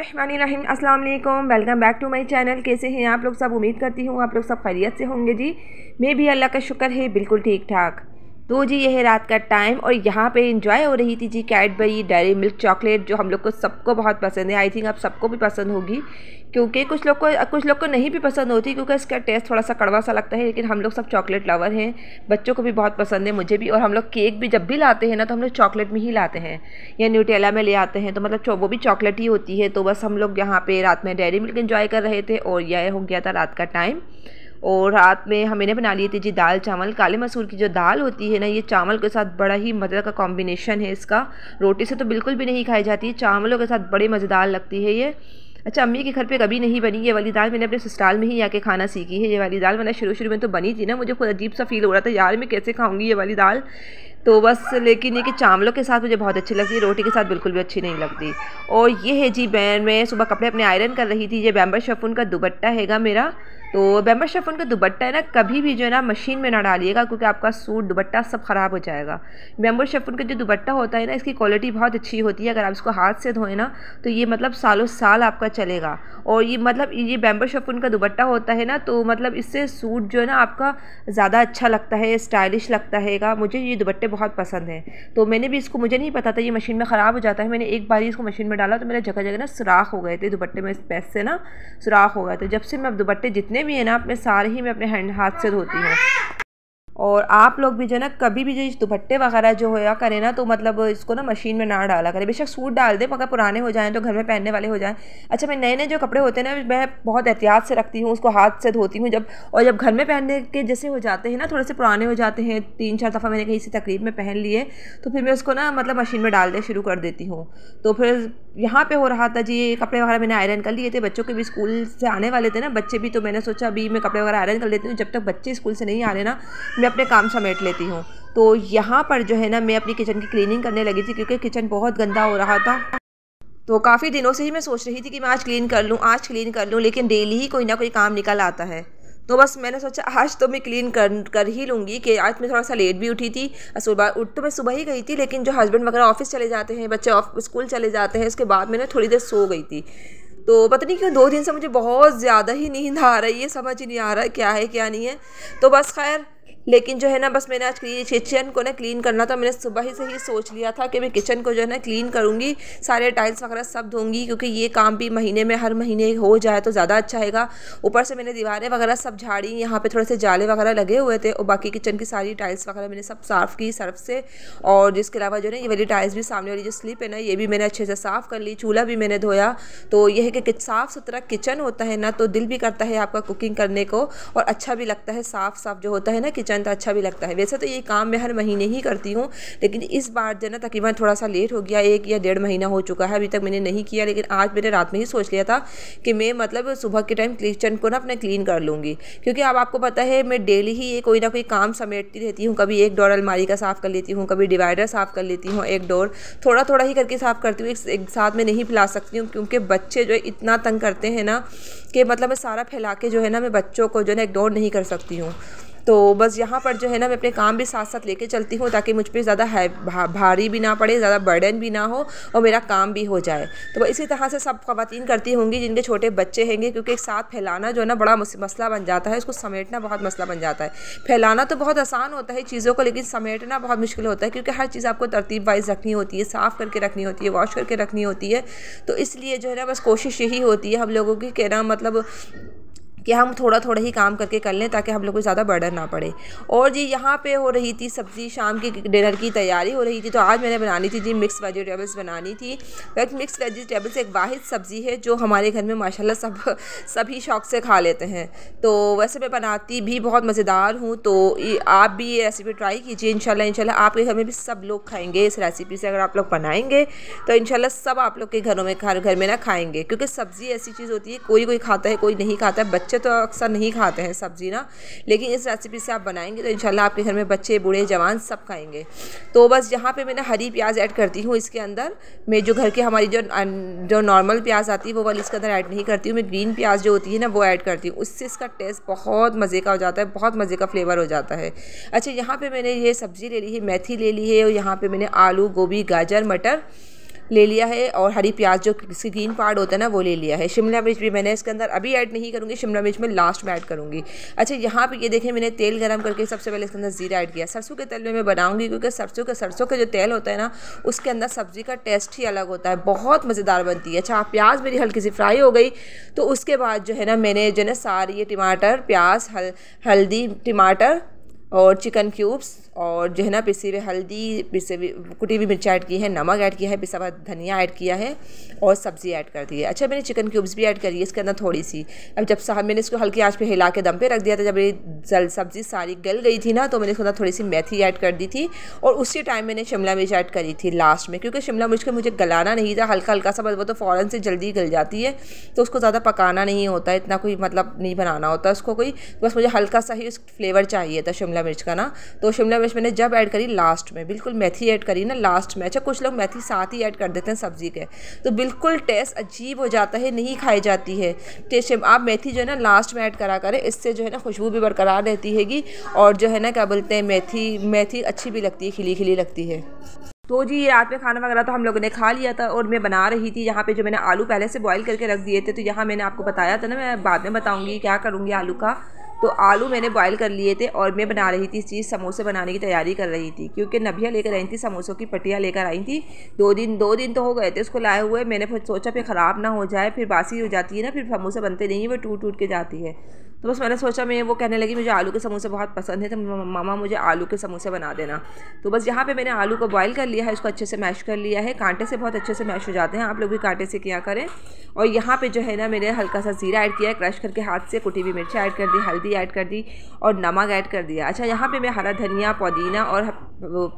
रहीम अस्सलाम वालेकुम welcome back to my channel कैसे हैं आप लोग सब उम्मीद करती हूँ आप लोग सब खैरियत से होंगे जी मैं भी अल्लाह का शुक्र है बिल्कुल ठीक ठाक तो जी यह रात का टाइम और यहाँ पे इंजॉय हो रही थी जी कैडबरी डेरी मिल्क चॉकलेट जो हम लोग को सबको बहुत पसंद है आई थिंक आप सबको भी पसंद होगी क्योंकि कुछ लोग को कुछ लोग को नहीं भी पसंद होती क्योंकि इसका टेस्ट थोड़ा सा कड़वा सा लगता है लेकिन हम लोग सब चॉकलेट लवर हैं बच्चों को भी बहुत पसंद है मुझे भी और हम लोग केक भी जब भी लाते हैं ना तो हम लोग चॉकलेट में ही लाते हैं या न्यूटेला में ले आते हैं तो मतलब वो भी चॉकलेट ही होती है तो बस हम लोग यहाँ पर रात में डेयरी मिल्क इन्जॉय कर रहे थे और यह हो गया था रात का टाइम और रात में हमने बना लिए थे जी दाल चावल काले मसूर की जो दाल होती है ना ये चावल के साथ बड़ा ही मज़े का कॉम्बिनेशन है इसका रोटी से तो बिल्कुल भी नहीं खाई जाती चावलों के साथ बड़े मज़ेदार लगती है ये अच्छा अम्मी के घर पे कभी नहीं बनी ये वाली दाल मैंने अपने ससुराल में ही आके खाना सीखी है ये वाली दाल मैंने शुरू शुरू में तो बनी थी ना मुझे खुद अजीब सा फील हो रहा था यार मैं कैसे खाऊंगी ये वाली दाल तो बस लेकिन ये कि चावलों के साथ मुझे बहुत अच्छी लगती है रोटी के साथ बिल्कुल भी अच्छी नहीं लगती और ये है जी बैन मैं सुबह कपड़े अपने आयरन कर रही थी ये बैम्बर शफून का दुपट्टा हैगा मेरा तो बैम्बर शफून का दुपट्टा है ना कभी भी जो है ना मशीन में ना डालिएगा क्योंकि आपका सूट दुपट्टा सब ख़राब हो जाएगा बैम्बर शफून का जो दुपट्टा होता है ना इसकी क्वालिटी बहुत अच्छी होती है अगर आप इसको हाथ से धोएं ना तो ये मतलब सालों साल आपका चलेगा और ये मतलब ये बैम्बर शफून का दुपट्टा होता है ना तो मतलब इससे सूट जो है ना आपका ज़्यादा अच्छा लगता है स्टाइलिश लगता हैगा मुझे ये दुपट्टे बहुत पसंद है तो मैंने भी इसको मुझे नहीं पता था ये मशीन में ख़राब हो जाता है मैंने एक बार इसको मशीन में डाला तो मेरे जगह जगह ना सुराख हो गए थे दुपट्टे में पैस से ना सुराख हो गए थे जब से मैं अब दुपट्टे जितने भी हैं ना अपने सारे ही मैं अपने हैंड हाथ से धोती हूँ और आप लोग भी जो है ना कभी भी जो दुपट्टे वगैरह जो होया करें ना तो मतलब इसको ना मशीन में ना डाला करें बेशक सूट डाल दें मगर पुराने हो जाएँ तो घर में पहनने वाले हो जाएँ अच्छा मैं नए नए जो कपड़े होते हैं ना मैं बहुत एहतियात से रखती हूँ उसको हाथ से धोती हूँ जब और जब घर में पहनने के जैसे हो जाते हैं ना थोड़े से पुराने हो जाते हैं तीन चार दफ़ा मैंने कहीं से तकरीब में पहन लिए तो फिर मैं उसको ना मतलब मशीन में डालने शुरू कर देती हूँ तो फिर यहाँ पे हो रहा था जी ये कपड़े वगैरह मैंने आयरन कर लिए थे बच्चों के भी स्कूल से आने वाले थे ना बच्चे भी तो मैंने सोचा अभी मैं कपड़े वगैरह आयरन कर लेती हूँ जब तक बच्चे स्कूल से नहीं आ रहे ना मैं अपने काम समेट लेती हूँ तो यहाँ पर जो है ना मैं अपनी किचन की क्लीनिंग करने लगी थी क्योंकि किचन बहुत गंदा हो रहा था तो काफ़ी दिनों से ही मैं सोच रही थी कि मैं आज क्लीन कर लूँ आज क्लीन कर लूँ लेकिन डेली ही कोई ना कोई काम निकल आता है तो बस मैंने सोचा आज तो मैं क्लीन कर कर ही लूँगी कि आज मैं थोड़ा सा लेट भी उठी थी सुबह उठ तो मैं सुबह ही गई थी लेकिन जो हस्बैंड वगैरह ऑफिस चले जाते हैं बच्चे स्कूल चले जाते हैं उसके बाद मैंने थोड़ी देर सो गई थी तो पता नहीं क्यों दो दिन से मुझे बहुत ज़्यादा ही नींद आ रही है समझ ही नहीं आ रहा है क्या है क्या नहीं है तो बस खैर लेकिन जो है ना बस मैंने आज किचन को ना क्लीन करना था मैंने सुबह ही से ही सोच लिया था कि मैं किचन को जो है ना क्लीन करूँगी सारे टाइल्स वगैरह सब धोंगी क्योंकि ये काम भी महीने में हर महीने हो जाए तो ज़्यादा अच्छा आएगा ऊपर से मैंने दीवारें वगैरह सब झाड़ी यहाँ पर थोड़े से जाले वगैरह लगे हुए थे और बाकी किचन की सारी टाइल्स वगैरह मैंने सब साफ़ की सर्फ से और जिसके अलावा जो है ना ये वाली टाइल्स भी सामने वाली जो स्लिप है ना ये भी मैंने अच्छे से साफ़ कर ली चूल्हा भी मैंने धोया तो यह है कि साफ़ सुथरा किचन होता है ना तो दिल भी करता है आपका कुकिंग करने को और अच्छा भी लगता है साफ़ साफ़ जो होता है ना किचन पहनना तो अच्छा भी लगता है वैसे तो ये काम मैं हर महीने ही करती हूँ लेकिन इस बार जो ना तकरीबन थोड़ा सा लेट हो गया एक या डेढ़ महीना हो चुका है अभी तक मैंने नहीं किया लेकिन आज मैंने रात में ही सोच लिया था कि मैं मतलब सुबह के टाइम किचन को ना अपने क्लीन कर लूँगी क्योंकि अब आपको पता है मैं डेली ही ये कोई ना कोई काम समेटती रहती हूँ कभी एक डोर अलमारी का साफ़ कर लेती हूँ कभी डिवाइडर साफ़ कर लेती हूँ एक डोर थोड़ा थोड़ा ही करके साफ़ करती हूँ एक साथ में नहीं फैला सकती हूँ क्योंकि बच्चे जो है इतना तंग करते हैं ना कि मतलब मैं सारा फैला के जो है ना मैं बच्चों को जो है ना इग्नोर नहीं कर सकती हूँ तो बस यहाँ पर जो है ना मैं अपने काम भी साथ साथ लेके चलती हूँ ताकि मुझ पर ज़्यादा भा, भारी भी ना पड़े ज़्यादा बर्डन भी ना हो और मेरा काम भी हो जाए तो इसी तरह से सब खातन करती होंगी जिनके छोटे बच्चे होंगे क्योंकि एक साथ फैलाना जो है ना बड़ा मसला बन जाता है उसको समेटना बहुत मसला बन जाता है फैलाना तो बहुत आसान होता है चीज़ों को लेकिन समेटना बहुत मुश्किल होता है क्योंकि हर चीज़ आपको तरतीब वाइज रखनी होती है साफ़ करके रखनी होती है वॉश करके रखनी होती है तो इसलिए जो है ना बस कोशिश यही होती है हम लोगों की कहना मतलब कि हम थोड़ा थोड़ा ही काम करके कर लें ताकि हम लोग को ज़्यादा बर्डन ना पड़े और जी यहाँ पे हो रही थी सब्ज़ी शाम की डिनर की तैयारी हो रही थी तो आज मैंने बनानी थी जी मिक्स वेजिटेबल्स बनानी थी वैसे तो मिक्स वेजिटेबल्स एक वाद सब्ज़ी है जो हमारे घर में माशाल्लाह सब सभी शौक से खा लेते हैं तो वैसे मैं बनाती भी बहुत मज़ेदार हूँ तो आप भी ये रेसिपी ट्राई कीजिए इन शाला आपके घर में भी सब लोग खाएँगे इस रेसिपी से अगर आप लोग बनाएंगे तो इन सब आप लोग के घरों में घर घर में ना खाएँगे क्योंकि सब्ज़ी ऐसी चीज़ होती है कोई कोई खाता है कोई नहीं खाता है बच्चे तो अक्सर नहीं खाते हैं सब्ज़ी ना लेकिन इस रेसिपी से आप बनाएंगे तो इन आपके घर में बच्चे बूढ़े जवान सब खाएंगे तो बस यहाँ पे मैंने हरी प्याज ऐड करती हूँ इसके अंदर मैं जो घर की हमारी जो जो नॉर्मल प्याज आती है वो वाली इसके अंदर ऐड नहीं करती हूँ मैं ग्रीन प्याज जो होती है ना वो ऐड करती हूँ उससे इसका टेस्ट बहुत मज़े का हो जाता है बहुत मज़े का फ्लेवर हो जाता है अच्छा यहाँ पर मैंने ये सब्ज़ी ले ली है मेथी ले ली है और यहाँ पर मैंने आलू गोभी गाजर मटर ले लिया है और हरी प्याज जो किसी ग्रीन पार्ट होता है ना वो ले लिया है शिमला मिर्च भी मैंने इसके अंदर अभी ऐड नहीं करूँगी शिमला मिर्च में लास्ट में ऐड करूँगी अच्छा यहाँ पर ये देखें मैंने तेल गर्म करके सबसे पहले इसके अंदर ज़ीरा ऐड किया सरसों के तेल में मैं बनाऊँगी क्योंकि सरसों के सरसों का जो तेल होता है ना उसके अंदर सब्ज़ी का टेस्ट ही अलग होता है बहुत मज़ेदार बनती है अच्छा प्याज मेरी हल्की सी फ्राई हो गई तो उसके बाद जो है ना मैंने जो है ना सारी ये टमाटर प्याज हल हल्दी टमाटर और चिकन क्यूब्स और जो है ना पिसी हुई हल्दी पिसे हुई कुटी हुई मिर्च ऐड की है नमक ऐड किया है पिसा हुआ धनिया ऐड किया है और सब्ज़ी ऐड कर दी है अच्छा मैंने चिकन क्यूब्स भी ऐड करी है इसके अंदर थोड़ी सी अब जब साहब मैंने इसको हल्की आंच पे हिला के दम पे रख दिया था जब ये जल सब्ज़ी सारी गल गई थी ना तो मैंने इसके अंदर थोड़ी सी मेथी ऐड कर दी थी और उसी टाइम मैंने शिमला मिर्च ऐड करी थी लास्ट में क्योंकि शिमला मिर्च को मुझे गलाना नहीं था हल्का हल्का सा मतलब वो तो फ़ौरन से जल्दी गल जाती है तो उसको ज़्यादा पकाना नहीं होता इतना कोई मतलब नहीं बनाना होता उसको कोई बस मुझे हल्का सा ही फ्लेवर चाहिए था शिमला शिमला मिर्च का ना तो शिमला मिर्च मैंने जब ऐड करी लास्ट में बिल्कुल मेथी ऐड करी ना लास्ट में अच्छा कुछ लोग मेथी साथ ही ऐड कर देते हैं सब्ज़ी के तो बिल्कुल टेस्ट अजीब हो जाता है नहीं खाई जाती है टेस्ट आप मेथी जो है ना लास्ट में ऐड करा करें इससे जो है ना खुशबू भी बरकरार रहती हैगी और जो है ना क्या बोलते हैं मेथी मेथी अच्छी भी लगती है खिली खिली लगती है तो जी रात में खाना वगैरह तो हम लोगों ने खा लिया था और मैं बना रही थी यहाँ पे जो मैंने आलू पहले से बॉईल करके रख दिए थे तो यहाँ मैंने आपको बताया था ना मैं बाद में बताऊँगी क्या करूँगी आलू का तो आलू मैंने बॉईल कर लिए थे और मैं बना रही थी इस चीज़ समोसे बनाने की तैयारी कर रही थी क्योंकि नभिया लेकर आई थी समोसों की पट्टियाँ लेकर आई थी दो दिन दो दिन तो हो गए थे उसको लाए हुए मैंने फिर सोचा फिर ख़राब ना हो जाए फिर बासी हो जाती है ना फिर समोसे बनते नहीं है वो टूट टूट के जाती है तो बस मैंने सोचा मैं वो कहने लगी मुझे आलू के समोसे बहुत पसंद है तो मामा मुझे आलू के समोसे बना देना तो बस यहाँ पे मैंने आलू को बॉईल कर लिया है उसको अच्छे से मैश कर लिया है कांटे से बहुत अच्छे से मैश हो जाते हैं आप लोग भी कांटे से किया करें और यहाँ पे जो है ना मैंने हल्का सा ज़ीरा ऐड किया है क्रश करके हाथ से कुटी हुई मिर्ची ऐड कर दी हल्दी भी ऐड कर दी और नमक ऐड कर दिया अच्छा यहाँ पे मैं हरा धनिया पुदीना और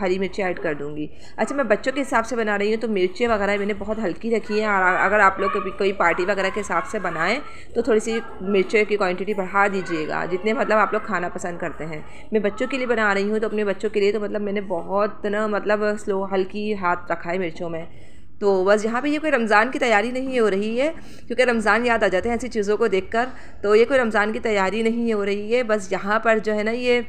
हरी मिर्ची ऐड कर दूँगी अच्छा मैं बच्चों के हिसाब से बना रही हूँ तो मिर्ची वगैरह मैंने बहुत हल्की रखी है और अगर आप लोग कभी कोई पार्टी वगैरह के हिसाब से बनाएं तो थोड़ी सी मिर्चों की क्वान्टिटी बढ़ा दीजिएगा जितने मतलब आप लोग खाना पसंद करते हैं मैं बच्चों के लिए बना रही हूँ तो अपने बच्चों के लिए तो मतलब मैंने बहुत ना मतलब स्लो हल्की हाथ रखा है मिर्चों में तो बस यहाँ पे ये कोई रमज़ान की तैयारी नहीं हो रही है क्योंकि रमज़ान याद आ जाते हैं ऐसी चीज़ों को देखकर तो ये कोई रमज़ान की तैयारी नहीं हो रही है बस यहाँ पर जो है ना ये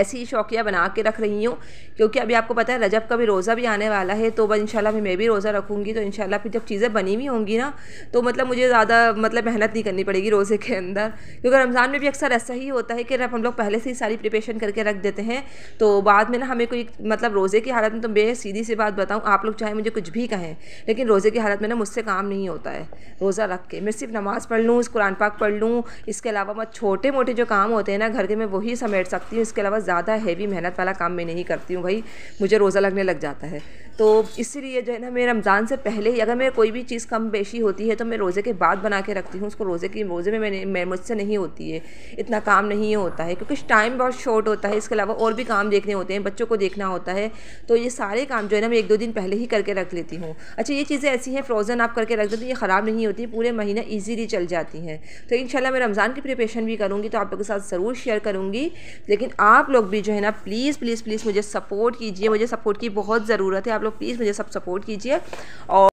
ऐसी ही शौकिया बना के रख रही हूँ क्योंकि अभी आपको पता है रजब का भी रोज़ा भी आने वाला है तो इन शाला मैं भी रोज़ा रखूँगी तो शाला फिर जब चीज़ें बनी हुई होंगी ना तो मतलब मुझे ज़्यादा मतलब मेहनत नहीं करनी पड़ेगी रोज़े के अंदर क्योंकि रमज़ान में भी अक्सर ऐसा ही होता है कि हम लोग पहले से ही सारी प्रिपेशन करके रख देते हैं तो बाद में ना हमें कोई मतलब रोज़े की हालत में तो मैं सीधी सी बात बताऊँ आप लोग चाहे मुझे कुछ भी कहें लेकिन रोज़े की हालत में ना मुझसे काम नहीं होता है रोज़ा रख के मैं सिर्फ नमाज़ पढ़ लूँ कुरान पाक पढ़ लूँ इसके अलावा मैं छोटे मोटे जो काम होते हैं ना घर के मैं वही समेट सकती हूँ इसके अलावा बहुत ज़्यादा हैवी मेहनत वाला काम मैं नहीं करती हूँ भाई मुझे रोज़ा लगने लग जाता है तो इसीलिए जो है ना मैं रमज़ान से पहले ही अगर मेरे कोई भी चीज़ कम बेशी होती है तो मैं रोज़े के बाद बना के रखती हूँ उसको रोज़े की रोज़े में मैंने मुझसे नहीं होती है इतना काम नहीं होता है क्योंकि टाइम बहुत शॉर्ट होता है इसके अलावा और भी काम देखने होते हैं बच्चों को देखना होता है तो ये सारे काम जो है ना मैं एक दो दिन पहले ही करके रख लेती हूँ अच्छा ये चीज़ें ऐसी हैं फ्रोज़न आप करके रख दो तो ये ख़राब नहीं होती पूरे महीना ईजीली चल जाती हैं तो इन मैं रमज़ान की प्रिपेशन भी करूँगी तो आप लोगों के साथ ज़रूर शेयर करूँगी लेकिन आप लोग भी जो है ना प्लीज़ प्लीज़ प्लीज़ मुझे सपोर्ट कीजिए मुझे सपोर्ट की बहुत ज़रूरत है आप लोग प्लीज़ मुझे सब सपोर्ट कीजिए और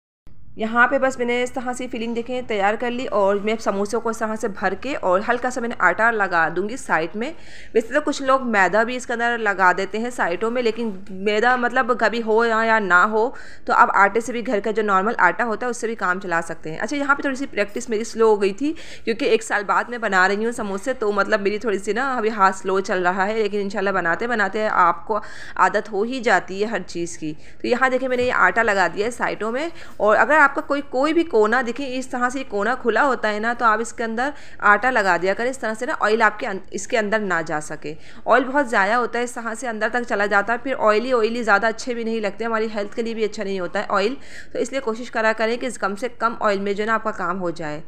यहाँ पे बस मैंने इस तरह से फिलिंग देखें तैयार कर ली और मैं समोसों को इस तरह से भर के और हल्का सा मैंने आटा लगा दूंगी साइड में वैसे तो कुछ लोग मैदा भी इसके अंदर लगा देते हैं साइडों में लेकिन मैदा मतलब कभी हो या, या ना हो तो आप आटे से भी घर का जो नॉर्मल आटा होता है उससे भी काम चला सकते हैं अच्छा यहाँ पर थोड़ी सी प्रैक्टिस मेरी स्लो हो गई थी क्योंकि एक साल बाद मैं बना रही हूँ समोसे तो मतलब मेरी थोड़ी सी ना अभी हाथ स्लो चल रहा है लेकिन इन बनाते बनाते आपको आदत हो ही जाती है हर चीज़ की तो यहाँ देखें मैंने ये आटा लगा दिया है साइडों में और अगर आप आपका कोई कोई भी कोना दिखे इस तरह से कोना खुला होता है ना तो आप इसके अंदर आटा लगा दिया करें इस तरह से ना ऑयल आपके अं, इसके अंदर ना जा सके ऑयल बहुत ज़ाया होता है इस तरह से अंदर तक चला जाता है फिर ऑयली ऑयली ज़्यादा अच्छे भी नहीं लगते हमारी हेल्थ के लिए भी अच्छा नहीं होता है ऑयल तो इसलिए कोशिश करा करें कि कम से कम ऑयल में जो है ना आपका काम हो जाए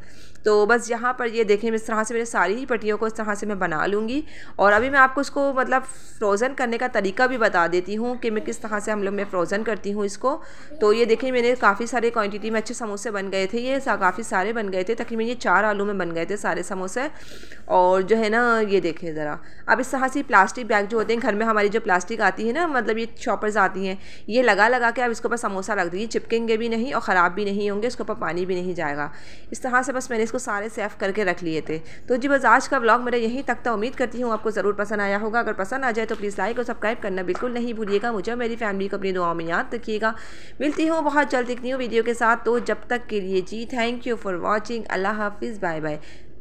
तो बस यहाँ पर ये देखें इस तरह से मेरे सारी ही पट्टियों को इस तरह से मैं बना लूँगी और अभी मैं आपको इसको मतलब फ्रोज़न करने का तरीका भी बता देती हूँ कि मैं किस तरह से हम लोग मैं फ्रोज़न करती हूँ इसको तो ये देखें मैंने काफ़ी सारे क्वान्टिटी में अच्छे समोसे बन गए थे ये काफ़ी सारे बन गए थे तकरीबन ये चार आलू में बन गए थे सारे समोसे और जो है ना ये देखें ज़रा अब इस तरह से प्लास्टिक बैग जो होते हैं घर में हमारी जो प्लास्टिक आती है ना मतलब ये शॉपर्स आती हैं ये लगा लगा के आप इसके ऊपर समोसा रख दीजिए चिपकेंगे भी नहीं और ख़राब भी नहीं होंगे इसके ऊपर पानी भी नहीं जाएगा इस तरह से बस मैंने इसको सारे सेफ करके रख लिए थे तो जी बस आज का ब्लॉग मेरा यहीं तक था उम्मीद करती हूँ आपको ज़रूर पसंद आया होगा अगर पसंद आ जाए तो प्लीज़ लाइक और सब्सक्राइब करना बिल्कुल नहीं भूलिएगा मुझे मेरी फैमिली को अपनी दुआओं में याद रखिएगा मिलती हूँ बहुत जल्द एक न्यू वीडियो के साथ तो जब तक के लिए जी थैंक यू फॉर वॉचिंग अल्लाह हाफिज़ बाय बाय